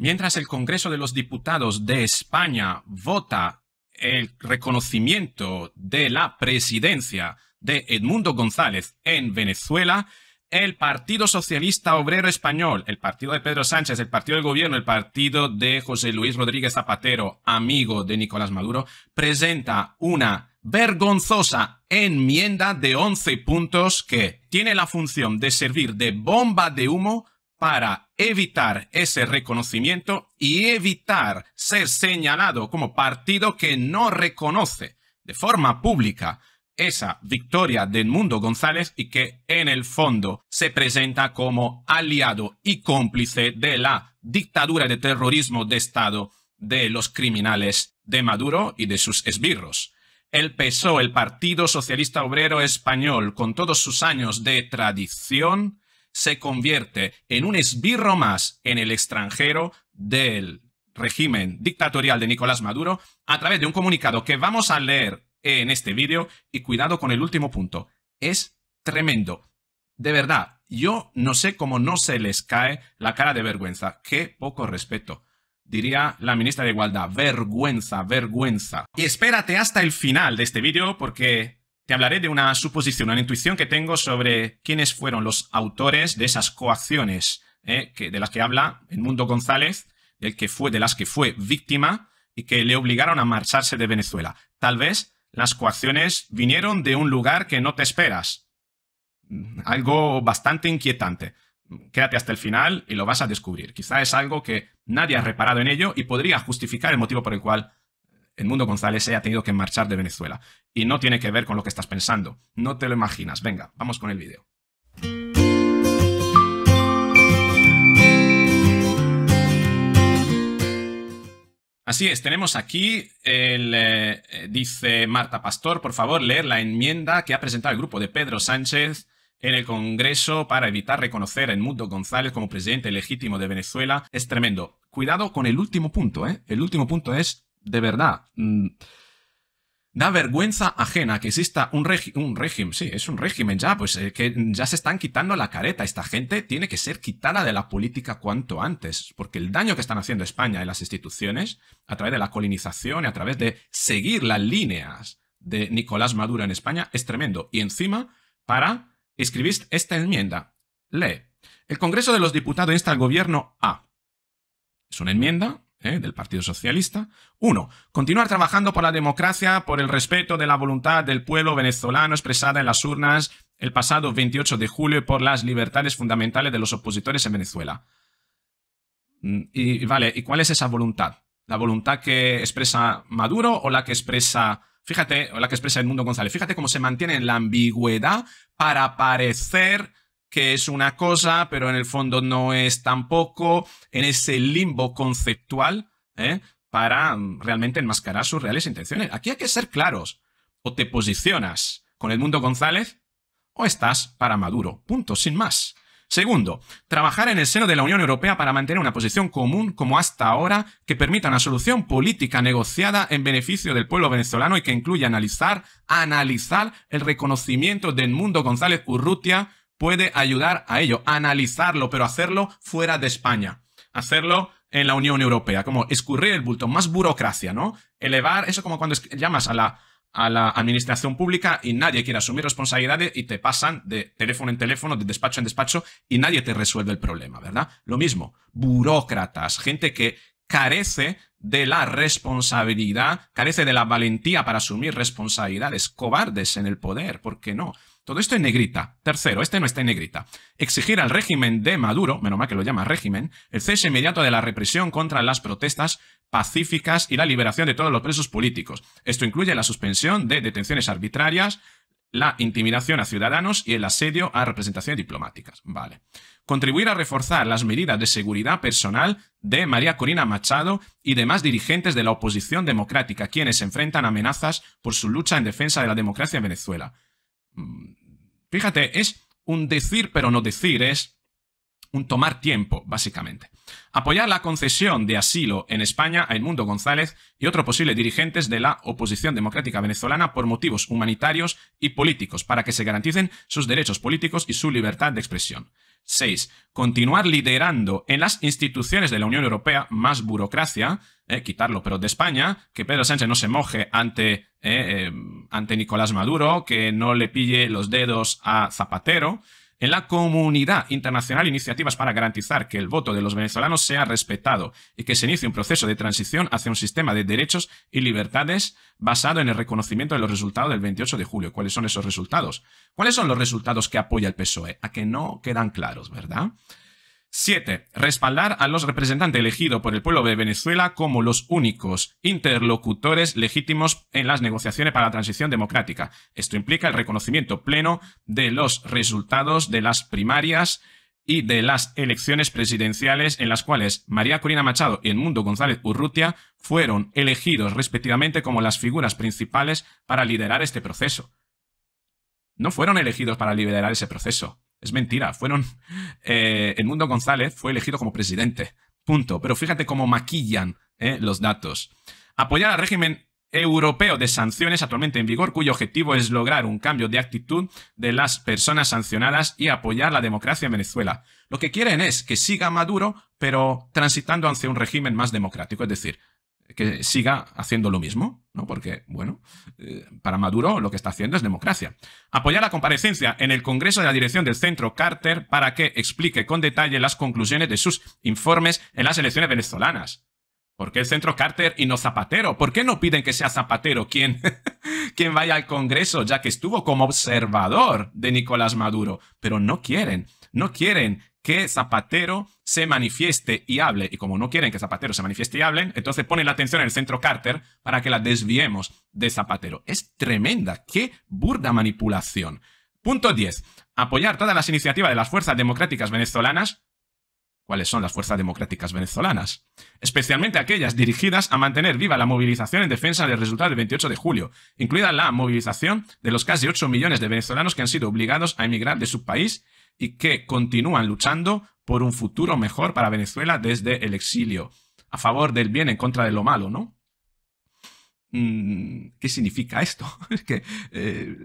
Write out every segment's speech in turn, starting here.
Mientras el Congreso de los Diputados de España vota el reconocimiento de la presidencia de Edmundo González en Venezuela, el Partido Socialista Obrero Español, el partido de Pedro Sánchez, el partido del gobierno, el partido de José Luis Rodríguez Zapatero, amigo de Nicolás Maduro, presenta una vergonzosa enmienda de 11 puntos que tiene la función de servir de bomba de humo para evitar ese reconocimiento y evitar ser señalado como partido que no reconoce de forma pública esa victoria del mundo González y que en el fondo se presenta como aliado y cómplice de la dictadura de terrorismo de Estado de los criminales de Maduro y de sus esbirros. El PSOE, el Partido Socialista Obrero Español, con todos sus años de tradición, se convierte en un esbirro más en el extranjero del régimen dictatorial de Nicolás Maduro a través de un comunicado que vamos a leer en este vídeo y cuidado con el último punto. Es tremendo. De verdad, yo no sé cómo no se les cae la cara de vergüenza. Qué poco respeto. Diría la ministra de Igualdad, vergüenza, vergüenza. Y espérate hasta el final de este vídeo porque te hablaré de una suposición, una intuición que tengo sobre quiénes fueron los autores de esas coacciones ¿eh? que, de las que habla el Mundo González, que fue, de las que fue víctima y que le obligaron a marcharse de Venezuela. Tal vez las coacciones vinieron de un lugar que no te esperas. Mm, algo bastante inquietante. Quédate hasta el final y lo vas a descubrir. Quizá es algo que nadie ha reparado en ello y podría justificar el motivo por el cual el mundo González se ha tenido que marchar de Venezuela. Y no tiene que ver con lo que estás pensando. No te lo imaginas. Venga, vamos con el vídeo. Así es, tenemos aquí, el, eh, eh, dice Marta Pastor, por favor, leer la enmienda que ha presentado el grupo de Pedro Sánchez en el Congreso para evitar reconocer a Edmundo González como presidente legítimo de Venezuela. Es tremendo. Cuidado con el último punto, ¿eh? El último punto es de verdad, mm, da vergüenza ajena que exista un, régimen, sí, es un régimen ya, pues eh, que ya se están quitando la careta. Esta gente tiene que ser quitada de la política cuanto antes, porque el daño que están haciendo España y las instituciones, a través de la colonización y a través de seguir las líneas de Nicolás Maduro en España, es tremendo. Y encima, para escribir esta enmienda, lee. El Congreso de los Diputados insta al Gobierno a... Es una enmienda ¿eh? del Partido Socialista. Uno, continuar trabajando por la democracia, por el respeto de la voluntad del pueblo venezolano expresada en las urnas el pasado 28 de julio y por las libertades fundamentales de los opositores en Venezuela. Mm, y vale, ¿y cuál es esa voluntad? ¿La voluntad que expresa Maduro o la que expresa, fíjate, o la que expresa mundo González? Fíjate cómo se mantiene en la ambigüedad para parecer que es una cosa, pero en el fondo no es tampoco, en ese limbo conceptual, ¿eh? para mm, realmente enmascarar sus reales intenciones. Aquí hay que ser claros. O te posicionas con Edmundo González o estás para Maduro. Punto, sin más. Segundo, trabajar en el seno de la Unión Europea para mantener una posición común como hasta ahora que permita una solución política negociada en beneficio del pueblo venezolano y que incluya analizar, analizar el reconocimiento de Edmundo González Urrutia puede ayudar a ello, analizarlo, pero hacerlo fuera de España, hacerlo en la Unión Europea, como escurrir el bulto, más burocracia, ¿no? Elevar, eso como cuando llamas a la, a la administración pública y nadie quiere asumir responsabilidades y te pasan de teléfono en teléfono, de despacho en despacho y nadie te resuelve el problema, ¿verdad? Lo mismo, burócratas, gente que carece de la responsabilidad, carece de la valentía para asumir responsabilidades, cobardes en el poder, ¿por qué no? Todo esto en negrita. Tercero, este no está en negrita. Exigir al régimen de Maduro, menos mal que lo llama régimen, el cese inmediato de la represión contra las protestas pacíficas y la liberación de todos los presos políticos. Esto incluye la suspensión de detenciones arbitrarias, la intimidación a ciudadanos y el asedio a representaciones diplomáticas. Vale. Contribuir a reforzar las medidas de seguridad personal de María Corina Machado y demás dirigentes de la oposición democrática, quienes enfrentan amenazas por su lucha en defensa de la democracia en Venezuela. Mm, Fíjate, es un decir pero no decir, es un tomar tiempo, básicamente. Apoyar la concesión de asilo en España a Edmundo González y otros posibles dirigentes de la oposición democrática venezolana por motivos humanitarios y políticos, para que se garanticen sus derechos políticos y su libertad de expresión. 6. Continuar liderando en las instituciones de la Unión Europea más burocracia eh, quitarlo, pero de España, que Pedro Sánchez no se moje ante, eh, em, ante Nicolás Maduro, que no le pille los dedos a Zapatero. En la comunidad internacional, iniciativas para garantizar que el voto de los venezolanos sea respetado y que se inicie un proceso de transición hacia un sistema de derechos y libertades basado en el reconocimiento de los resultados del 28 de julio. ¿Cuáles son esos resultados? ¿Cuáles son los resultados que apoya el PSOE? A que no quedan claros, ¿verdad? 7. Respaldar a los representantes elegidos por el pueblo de Venezuela como los únicos interlocutores legítimos en las negociaciones para la transición democrática. Esto implica el reconocimiento pleno de los resultados de las primarias y de las elecciones presidenciales en las cuales María Corina Machado y Edmundo González Urrutia fueron elegidos respectivamente como las figuras principales para liderar este proceso no fueron elegidos para liberar ese proceso. Es mentira, fueron... El eh, mundo González fue elegido como presidente, punto. Pero fíjate cómo maquillan eh, los datos. Apoyar al régimen europeo de sanciones actualmente en vigor, cuyo objetivo es lograr un cambio de actitud de las personas sancionadas y apoyar la democracia en Venezuela. Lo que quieren es que siga Maduro, pero transitando hacia un régimen más democrático, es decir, que siga haciendo lo mismo, ¿no? Porque, bueno, eh, para Maduro lo que está haciendo es democracia. Apoyar la comparecencia en el Congreso de la Dirección del Centro Carter para que explique con detalle las conclusiones de sus informes en las elecciones venezolanas. ¿Por qué el Centro Carter y no Zapatero? ¿Por qué no piden que sea Zapatero quien vaya al Congreso, ya que estuvo como observador de Nicolás Maduro? Pero no quieren, no quieren que Zapatero se manifieste y hable. Y como no quieren que Zapatero se manifieste y hable, entonces ponen la atención en el centro Carter para que la desviemos de Zapatero. Es tremenda, qué burda manipulación. Punto 10. Apoyar todas las iniciativas de las fuerzas democráticas venezolanas. ¿Cuáles son las fuerzas democráticas venezolanas? Especialmente aquellas dirigidas a mantener viva la movilización en defensa del resultado del 28 de julio, incluida la movilización de los casi 8 millones de venezolanos que han sido obligados a emigrar de su país y que continúan luchando por un futuro mejor para Venezuela desde el exilio, a favor del bien en contra de lo malo, ¿no? Mm, ¿Qué significa esto? Es que eh,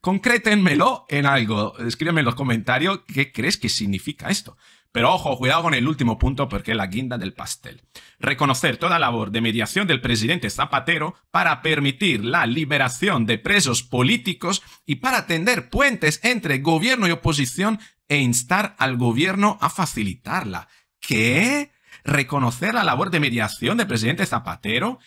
concrétenmelo en algo. Escríbeme en los comentarios qué crees que significa esto. Pero ojo, cuidado con el último punto porque es la guinda del pastel. Reconocer toda labor de mediación del presidente Zapatero para permitir la liberación de presos políticos y para tender puentes entre gobierno y oposición e instar al gobierno a facilitarla. ¿Qué? ¿Reconocer la labor de mediación del presidente Zapatero?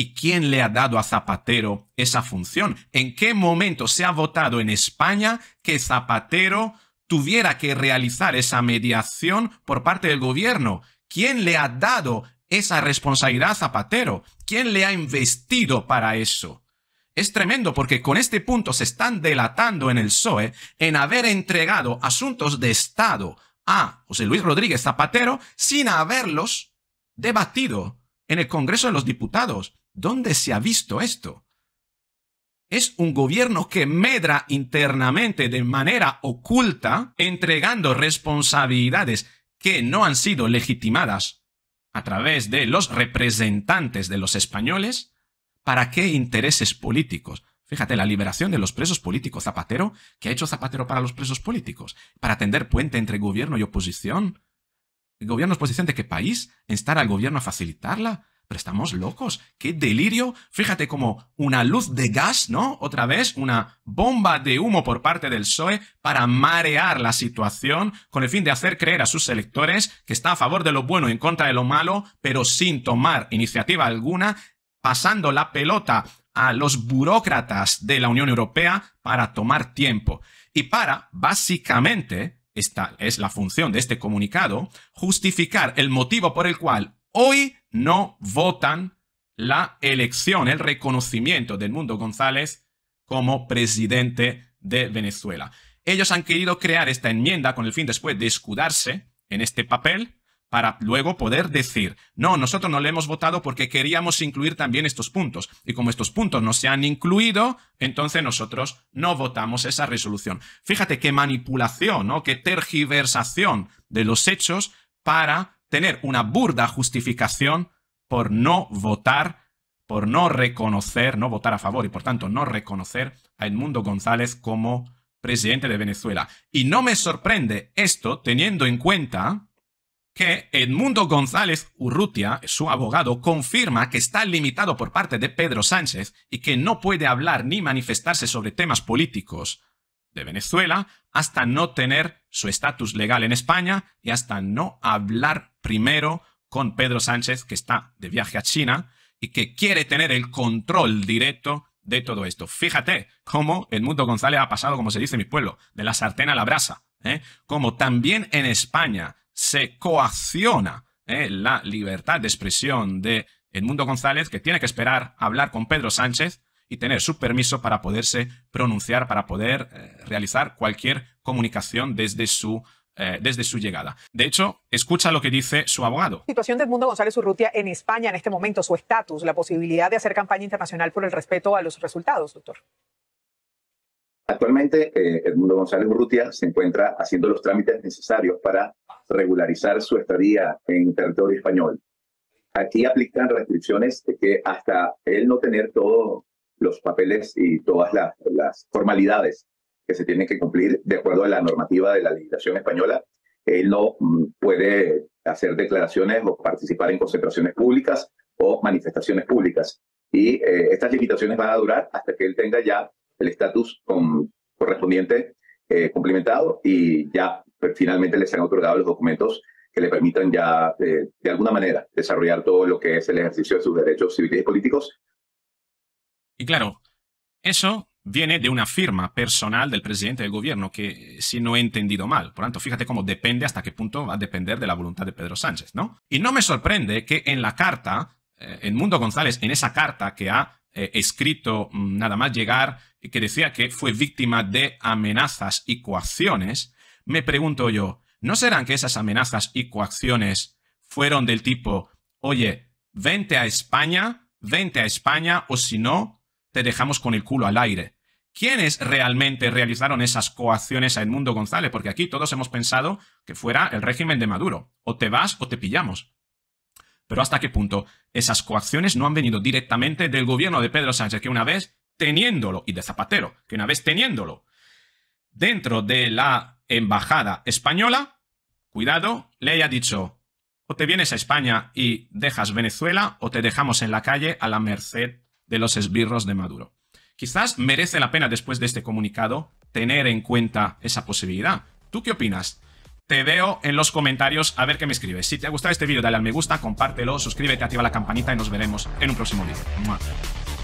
¿Y quién le ha dado a Zapatero esa función? ¿En qué momento se ha votado en España que Zapatero tuviera que realizar esa mediación por parte del gobierno? ¿Quién le ha dado esa responsabilidad a Zapatero? ¿Quién le ha investido para eso? Es tremendo porque con este punto se están delatando en el PSOE en haber entregado asuntos de Estado a José Luis Rodríguez Zapatero sin haberlos debatido en el Congreso de los Diputados. ¿Dónde se ha visto esto? Es un gobierno que medra internamente de manera oculta, entregando responsabilidades que no han sido legitimadas a través de los representantes de los españoles, ¿para qué intereses políticos? Fíjate, la liberación de los presos políticos Zapatero, ¿qué ha hecho Zapatero para los presos políticos? ¿Para tender puente entre gobierno y oposición? ¿Gobierno gobierno oposición de qué país? ¿Estar al gobierno a facilitarla? pero estamos locos, qué delirio. Fíjate como una luz de gas, ¿no? Otra vez, una bomba de humo por parte del PSOE para marear la situación con el fin de hacer creer a sus electores que está a favor de lo bueno y en contra de lo malo, pero sin tomar iniciativa alguna, pasando la pelota a los burócratas de la Unión Europea para tomar tiempo y para, básicamente, esta es la función de este comunicado, justificar el motivo por el cual hoy no votan la elección, el reconocimiento del Mundo González como presidente de Venezuela. Ellos han querido crear esta enmienda con el fin después de escudarse en este papel para luego poder decir, no, nosotros no le hemos votado porque queríamos incluir también estos puntos. Y como estos puntos no se han incluido, entonces nosotros no votamos esa resolución. Fíjate qué manipulación, ¿no? qué tergiversación de los hechos para tener una burda justificación por no votar, por no reconocer, no votar a favor y por tanto no reconocer a Edmundo González como presidente de Venezuela. Y no me sorprende esto teniendo en cuenta que Edmundo González Urrutia, su abogado, confirma que está limitado por parte de Pedro Sánchez y que no puede hablar ni manifestarse sobre temas políticos de Venezuela hasta no tener su estatus legal en España y hasta no hablar primero con Pedro Sánchez, que está de viaje a China y que quiere tener el control directo de todo esto. Fíjate cómo el mundo González ha pasado, como se dice en mi pueblo, de la sartén a la brasa. ¿eh? Como también en España se coacciona ¿eh? la libertad de expresión de Edmundo González, que tiene que esperar hablar con Pedro Sánchez y tener su permiso para poderse pronunciar, para poder eh, realizar cualquier comunicación desde su eh, desde su llegada. De hecho, escucha lo que dice su abogado. La situación de Edmundo González Urrutia en España en este momento, su estatus, la posibilidad de hacer campaña internacional por el respeto a los resultados, doctor. Actualmente, eh, Edmundo González Urrutia se encuentra haciendo los trámites necesarios para regularizar su estadía en territorio español. Aquí aplican restricciones de que hasta él no tener todo los papeles y todas las, formalidades que se tienen que cumplir de acuerdo a la normativa de la legislación española. Él no mm, puede hacer declaraciones o participar en concentraciones públicas o manifestaciones públicas. Y eh, estas limitaciones van a durar hasta que él tenga ya el estatus correspondiente eh, cumplimentado y ya pues, finalmente le sean otorgados los documentos que le permitan ya eh, de alguna manera desarrollar todo lo que es el ejercicio de sus derechos civiles y políticos y claro, eso viene de una firma personal del presidente del gobierno, que si no he entendido mal. Por tanto, fíjate cómo depende hasta qué punto va a depender de la voluntad de Pedro Sánchez, ¿no? Y no me sorprende que en la carta, en eh, Mundo González, en esa carta que ha eh, escrito mm, nada más llegar, que decía que fue víctima de amenazas y coacciones, me pregunto yo, ¿no serán que esas amenazas y coacciones fueron del tipo, oye, vente a España, vente a España, o si no, dejamos con el culo al aire. ¿Quiénes realmente realizaron esas coacciones a Edmundo González? Porque aquí todos hemos pensado que fuera el régimen de Maduro. O te vas o te pillamos. Pero ¿hasta qué punto? Esas coacciones no han venido directamente del gobierno de Pedro Sánchez, que una vez teniéndolo, y de Zapatero, que una vez teniéndolo dentro de la embajada española, cuidado, le haya dicho, o te vienes a España y dejas Venezuela, o te dejamos en la calle a la merced de los esbirros de Maduro. Quizás merece la pena después de este comunicado tener en cuenta esa posibilidad. ¿Tú qué opinas? Te veo en los comentarios a ver qué me escribes. Si te ha gustado este vídeo, dale al me gusta, compártelo, suscríbete, activa la campanita y nos veremos en un próximo vídeo.